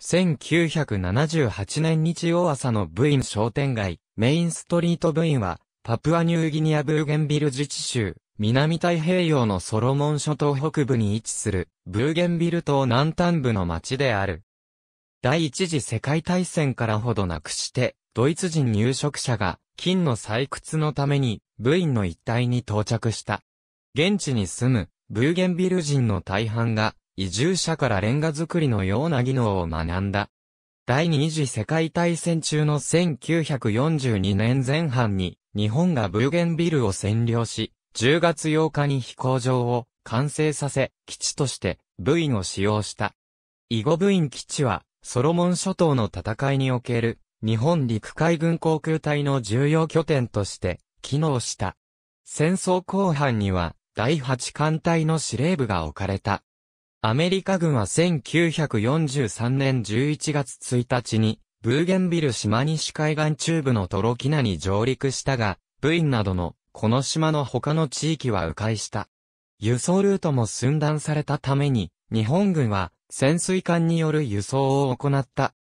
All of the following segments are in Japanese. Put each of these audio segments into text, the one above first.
1978年日曜朝のブイン商店街、メインストリートブインは、パプアニューギニアブーゲンビル自治州、南太平洋のソロモン諸島北部に位置する、ブーゲンビル島南端部の町である。第一次世界大戦からほどなくして、ドイツ人入植者が、金の採掘のために、ブインの一帯に到着した。現地に住む、ブーゲンビル人の大半が、移住者からレンガ作りのような技能を学んだ。第二次世界大戦中の1942年前半に、日本がブーゲンビルを占領し、10月8日に飛行場を完成させ、基地として部員を使用した。囲碁部員基地は、ソロモン諸島の戦いにおける日本陸海軍航空隊の重要拠点として機能した。戦争後半には第8艦隊の司令部が置かれた。アメリカ軍は1943年11月1日に、ブーゲンビル島西海岸中部のトロキナに上陸したが、ブインなどの、この島の他の地域は迂回した。輸送ルートも寸断されたために、日本軍は潜水艦による輸送を行った。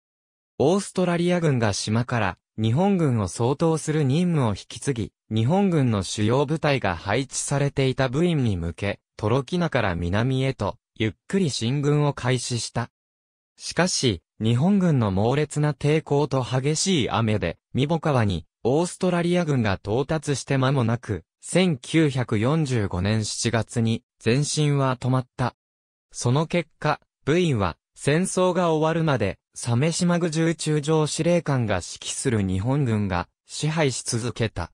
オーストラリア軍が島から日本軍を相当する任務を引き継ぎ、日本軍の主要部隊が配置されていた部員に向け、トロキナから南へとゆっくり進軍を開始した。しかし、日本軍の猛烈な抵抗と激しい雨で、ミボ川に、オーストラリア軍が到達して間もなく、1945年7月に、前進は止まった。その結果、部員は、戦争が終わるまで、サメ島グ重中将司令官が指揮する日本軍が支配し続けた。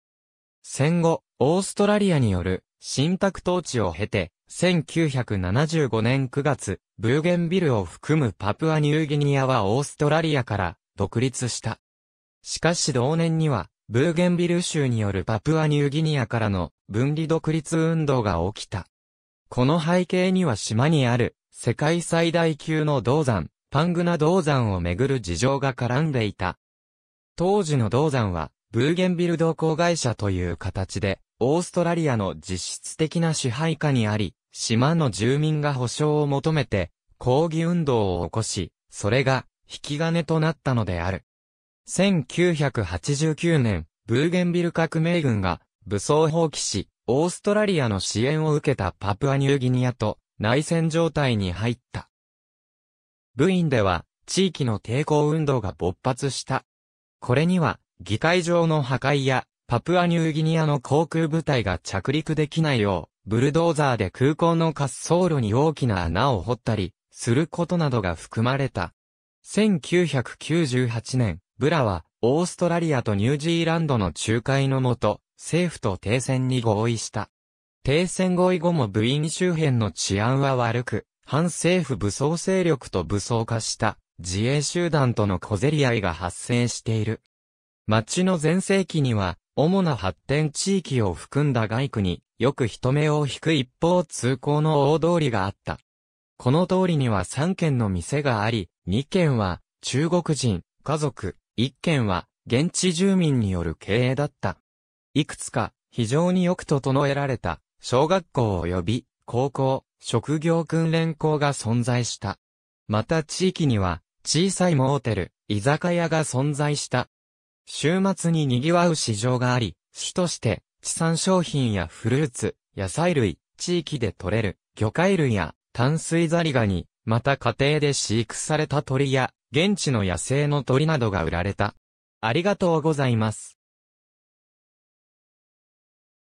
戦後、オーストラリアによる新宅統治を経て、1975年9月、ブーゲンビルを含むパプアニューギニアはオーストラリアから独立した。しかし同年には、ブーゲンビル州によるパプアニューギニアからの分離独立運動が起きた。この背景には島にある世界最大級の銅山、パングナ銅山をめぐる事情が絡んでいた。当時の銅山は、ブーゲンビル同行会社という形でオーストラリアの実質的な支配下にあり、島の住民が保障を求めて、抗議運動を起こし、それが、引き金となったのである。1989年、ブーゲンビル革命軍が武装放棄し、オーストラリアの支援を受けたパプアニューギニアと内戦状態に入った。部員では地域の抵抗運動が勃発した。これには議会上の破壊やパプアニューギニアの航空部隊が着陸できないよう、ブルドーザーで空港の滑走路に大きな穴を掘ったり、することなどが含まれた。1998年、ブラは、オーストラリアとニュージーランドの仲介のもと、政府と停戦に合意した。停戦合意後も部員周辺の治安は悪く、反政府武装勢力と武装化した自衛集団との小競り合いが発生している。街の全盛期には主な発展地域を含んだ外区によく人目を引く一方通行の大通りがあった。この通りには3軒の店があり、2軒は中国人、家族、1軒は現地住民による経営だった。いくつか非常によく整えられた小学校及び高校、職業訓練校が存在した。また地域には小さいモーテル、居酒屋が存在した。週末に賑わう市場があり、主として、地産商品やフルーツ、野菜類、地域で採れる魚介類や淡水ザリガニ、また家庭で飼育された鳥や、現地の野生の鳥などが売られた。ありがとうございます。